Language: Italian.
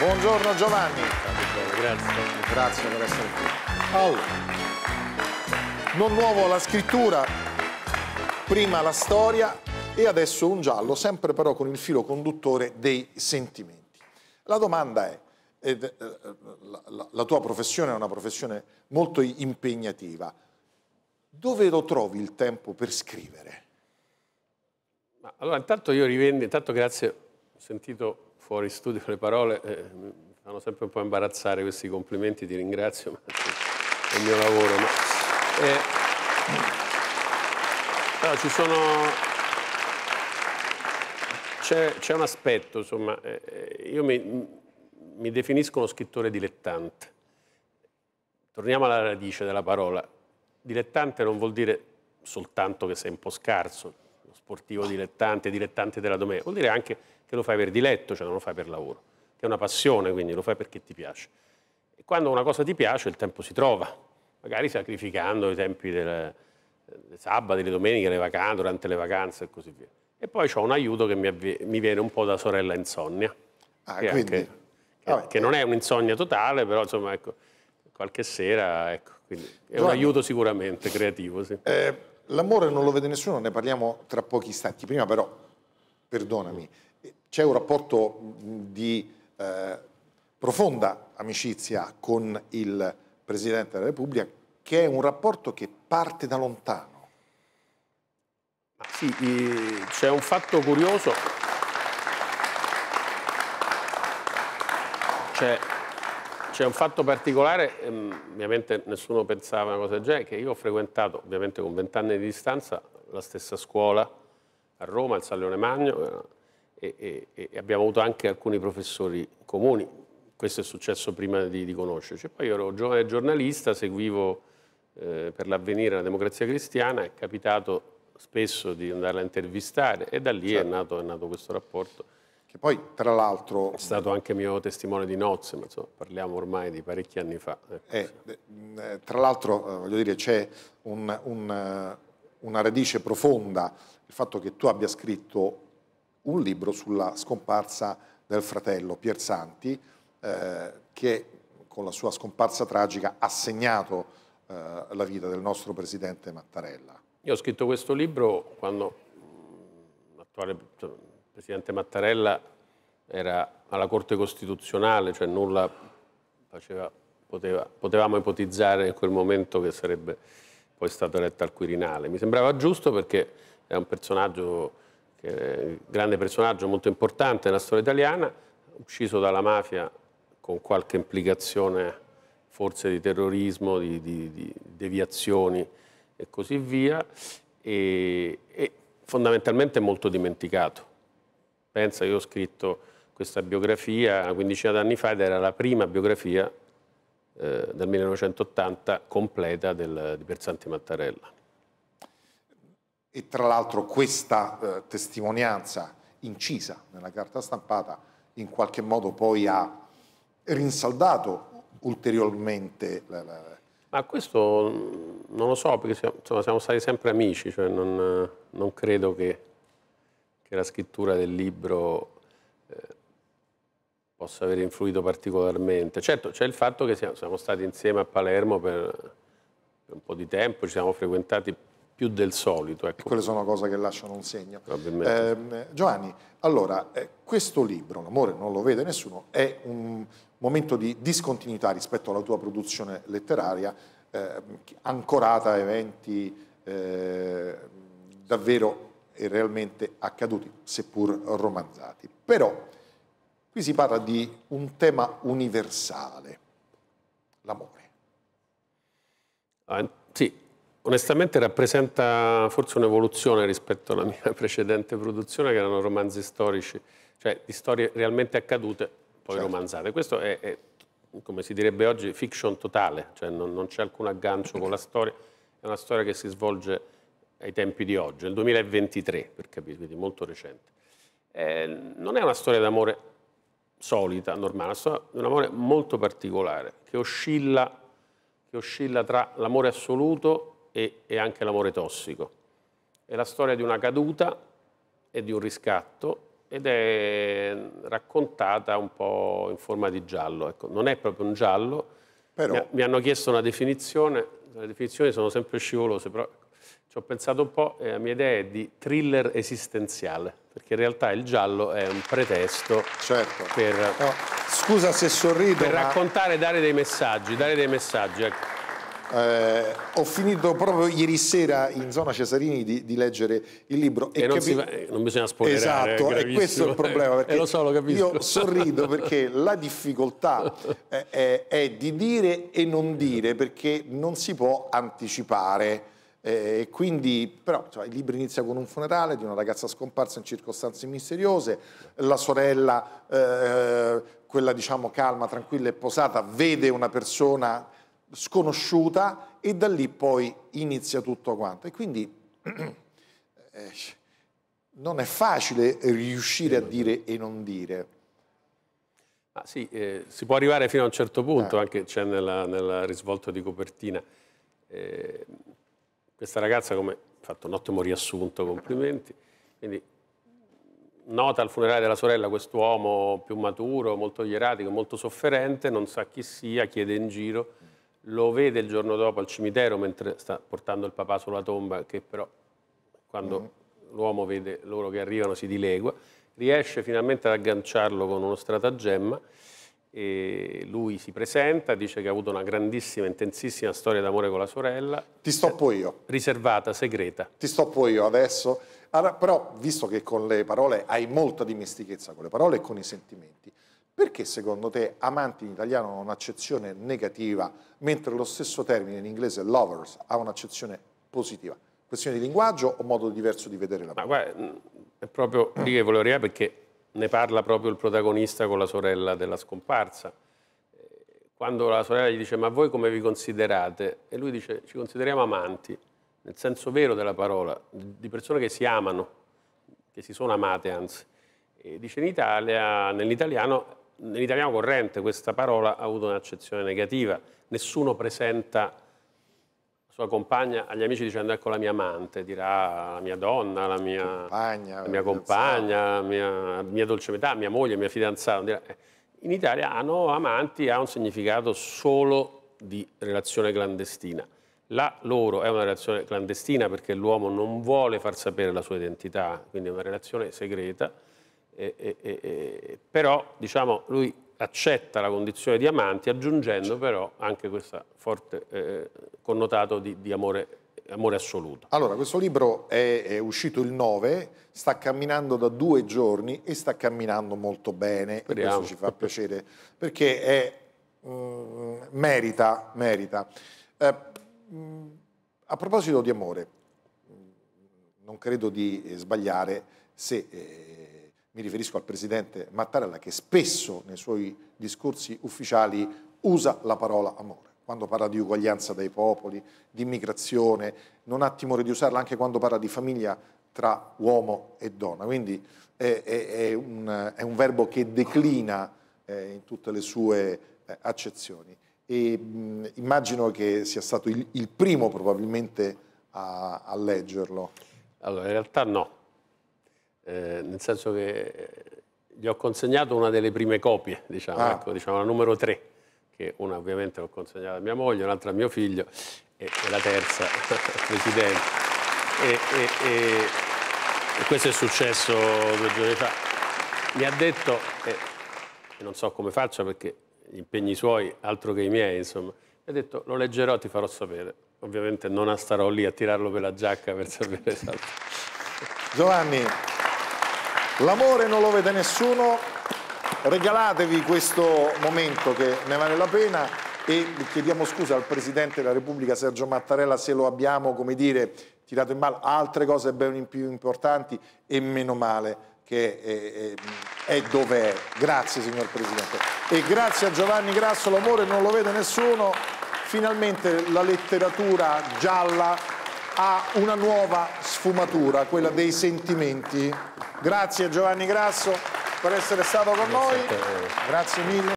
Buongiorno Giovanni. Grazie. Grazie per essere qui. Allora, non nuovo la scrittura, prima la storia e adesso un giallo, sempre però con il filo conduttore dei sentimenti. La domanda è, ed, eh, eh la, la tua professione è una professione molto impegnativa, dove lo trovi il tempo per scrivere? Allora, intanto io rivendico, intanto grazie, ho sentito fuori studio le parole, eh, mi fanno sempre un po' imbarazzare questi complimenti, ti ringrazio, ma è il mio lavoro. Ma, eh, no, ci sono... C'è, un aspetto, insomma, eh, eh, io mi, mi definisco uno scrittore dilettante. Torniamo alla radice della parola. Dilettante non vuol dire soltanto che sei un po' scarso, sportivo dilettante, dilettante della domenica, vuol dire anche che lo fai per diletto, cioè non lo fai per lavoro, che è una passione, quindi lo fai perché ti piace. E quando una cosa ti piace il tempo si trova, magari sacrificando i tempi del, del eh, sabato, delle domeniche, le vacanze, durante le vacanze e così via. E poi ho un aiuto che mi, mi, viene un po' da sorella insonnia, ah, che, quindi... anche, che, ah, che non è un'insonnia totale, però insomma ecco, qualche sera ecco, quindi è Giovanni, un aiuto sicuramente creativo. Sì. Eh, l'amore non lo vede nessuno, ne parliamo tra pochi istanti. Prima però, perdonami, mm c'è un rapporto mm, di eh, profonda amicizia con il Presidente della Repubblica, che è un rapporto che parte da lontano. Sì, c'è un fatto curioso. C'è, un fatto particolare, ehm, ovviamente nessuno pensava una cosa del genere, che io ho frequentato, ovviamente con vent'anni di distanza, la stessa scuola a Roma, al Salone Magno, e, e, e abbiamo avuto anche alcuni professori comuni, questo è successo prima di, di conoscerci. Poi io ero giovane giornalista, seguivo eh, per l'avvenire la democrazia cristiana, è capitato spesso di andarla a intervistare e da lì certo. è, nato, è, nato, questo rapporto. Che poi, tra l'altro... È stato anche mio testimone di nozze, ma insomma, parliamo ormai di parecchi anni fa. Eh, eh, eh tra l'altro, eh, voglio dire, c'è un, un, una radice profonda il fatto che tu abbia scritto un libro sulla scomparsa del fratello Piersanti, eh, che con la sua scomparsa tragica ha segnato eh, la vita del nostro presidente Mattarella. Io ho scritto questo libro quando mm, l'attuale cioè, presidente Mattarella era alla Corte Costituzionale, cioè nulla faceva, poteva, potevamo ipotizzare in quel momento che sarebbe poi stato eletto al Quirinale. Mi sembrava giusto perché è un personaggio grande personaggio molto importante nella storia italiana, ucciso dalla mafia con qualche implicazione forse di terrorismo, di, di, di deviazioni e così via, e, e, fondamentalmente molto dimenticato. Pensa, io ho scritto questa biografia una quindicina d'anni fa ed era la prima biografia eh, del 1980 completa del, di Bersanti Mattarella e tra l'altro questa eh, testimonianza incisa nella carta stampata in qualche modo poi ha rinsaldato ulteriormente la, la, ma questo mm, non lo so, perché siamo, insomma, siamo stati sempre amici, cioè non, eh, non credo che, che, la scrittura del libro eh, possa aver influito particolarmente. Certo, c'è il fatto che siamo, siamo stati insieme a Palermo per, per, un po' di tempo, ci siamo frequentati più del solito. Ecco. Quelle sono cose che lasciano un segno. Eh, Giovanni, allora, eh, questo libro, L'amore non lo vede nessuno, è un momento di discontinuità rispetto alla tua produzione letteraria, eh, ancorata a eventi eh, davvero e realmente accaduti, seppur romanzati. Però qui si parla di un tema universale, l'amore. Ah, sì, Onestamente rappresenta forse un'evoluzione rispetto alla mia precedente produzione, che erano romanzi storici, cioè di storie realmente accadute, poi certo. romanzate. Questo è, è, come si direbbe oggi, fiction totale, cioè non, non c'è alcun aggancio con la storia, è una storia che si svolge ai tempi di oggi, nel 2023, per capire, quindi molto recente. Eh, non è una storia d'amore solita, normale, è una storia di un amore molto particolare, che oscilla, che oscilla tra l'amore assoluto e, e anche l'amore tossico. È la storia di una caduta e di un riscatto ed è raccontata un po' in forma di giallo. Ecco, non è proprio un giallo, però... mi, mi, hanno chiesto una definizione, le definizioni sono sempre scivolose, però ci ho pensato un po', eh, la mia idea è di thriller esistenziale, perché in realtà il giallo è un pretesto certo. per, no, scusa se sorrido, per ma... raccontare, dare dei messaggi, dare dei messaggi ecco. Eh, ho finito proprio ieri sera in zona Cesarini di, di leggere il libro e, e non, va, eh, non, bisogna spoilerare esatto, eh, e questo è il problema eh, eh, lo so, lo io sorrido perché la difficoltà eh, è di dire e non dire perché non si può anticipare eh, quindi, però, cioè, il libro inizia con un funerale di una ragazza scomparsa in circostanze misteriose, la sorella, eh, quella diciamo calma, tranquilla e posata, vede una persona sconosciuta e da lì poi inizia tutto quanto. E quindi eh, non è facile riuscire a dire e non dire. Ah, sì, eh, si può arrivare fino a un certo punto, eh. anche c'è nella risvolto di copertina. Eh, questa ragazza, come ha fatto un ottimo riassunto, complimenti. Quindi, nota al funerale della sorella quest'uomo più maturo, molto ieratico, molto sofferente, non sa chi sia, chiede in giro lo vede il giorno dopo al cimitero mentre sta portando il papà sulla tomba, che però quando mm. l'uomo vede loro che arrivano si dilegua, riesce finalmente ad agganciarlo con uno stratagemma e lui si presenta, dice che ha avuto una grandissima, intensissima storia d'amore con la sorella. Ti stoppo io. Riservata, segreta. Ti stoppo io adesso. Allora, però, visto che con le parole hai molta dimestichezza con le parole e con i sentimenti, perché secondo te amanti in italiano ha un'accezione negativa, mentre lo stesso termine in inglese lovers ha un'accezione positiva? Questione di linguaggio o modo diverso di vedere la parola? Ma guarda, mm, è proprio lì che volevo arrivare perché ne parla proprio il protagonista con la sorella della scomparsa. Eh, quando la sorella gli dice ma voi come vi considerate? E lui dice ci consideriamo amanti, nel senso vero della parola, di persone che si amano, che si sono amate anzi. E dice in Italia, nell'italiano nell'italiano corrente questa parola ha avuto un'accezione negativa. Nessuno presenta la sua compagna agli amici dicendo ecco la mia amante, dirà la mia donna, la mia compagna, la mia, compagna, la mia, mia dolce metà, mia moglie, mia fidanzata. Dirà, eh, in italiano amanti ha un significato solo di relazione clandestina. La loro è una relazione clandestina perché l'uomo non vuole far sapere la sua identità, quindi è una relazione segreta e, e, però diciamo, lui accetta la condizione di amanti aggiungendo però anche questo forte eh, connotato di, di amore, amore, assoluto. Allora, questo libro è, è, uscito il 9, sta camminando da due giorni e sta camminando molto bene, Speriamo. questo ci fa piacere, perché è, mh, mm, merita, merita. Eh, mm, a proposito di amore, non credo di sbagliare se... Eh, mi riferisco al presidente Mattarella che spesso nei suoi discorsi ufficiali usa la parola amore quando parla di uguaglianza dei popoli, di immigrazione, non ha timore di usarla anche quando parla di famiglia tra uomo e donna. Quindi è, è, è, un, è un, verbo che declina eh, in tutte le sue eh, accezioni. E, mh, immagino che sia stato il, il primo probabilmente a, a leggerlo. Allora, in realtà no, eh, nel senso che eh, gli ho consegnato una delle prime copie, diciamo, ah. ecco, diciamo la numero tre, che una ovviamente l'ho consegnata a mia moglie, un'altra a mio figlio e, e la terza al Presidente. E, e, e, questo è successo due giorni fa. Mi ha detto, e non so come faccia perché gli impegni suoi, altro che i miei, insomma, mi ha detto lo leggerò, ti farò sapere. Ovviamente non starò lì a tirarlo per la giacca per sapere esatto. Giovanni, L'amore non lo vede nessuno, regalatevi questo momento che ne vale la pena e chiediamo scusa al Presidente della Repubblica Sergio Mattarella se lo abbiamo, come dire, tirato in ballo, altre cose ben più importanti e meno male che è, eh, è, eh, è dove è. Grazie signor Presidente. E grazie a Giovanni Grasso, l'amore non lo vede nessuno, finalmente la letteratura gialla ha una nuova sfumatura, quella dei sentimenti. Grazie Giovanni Grasso per essere stato con noi, grazie mille.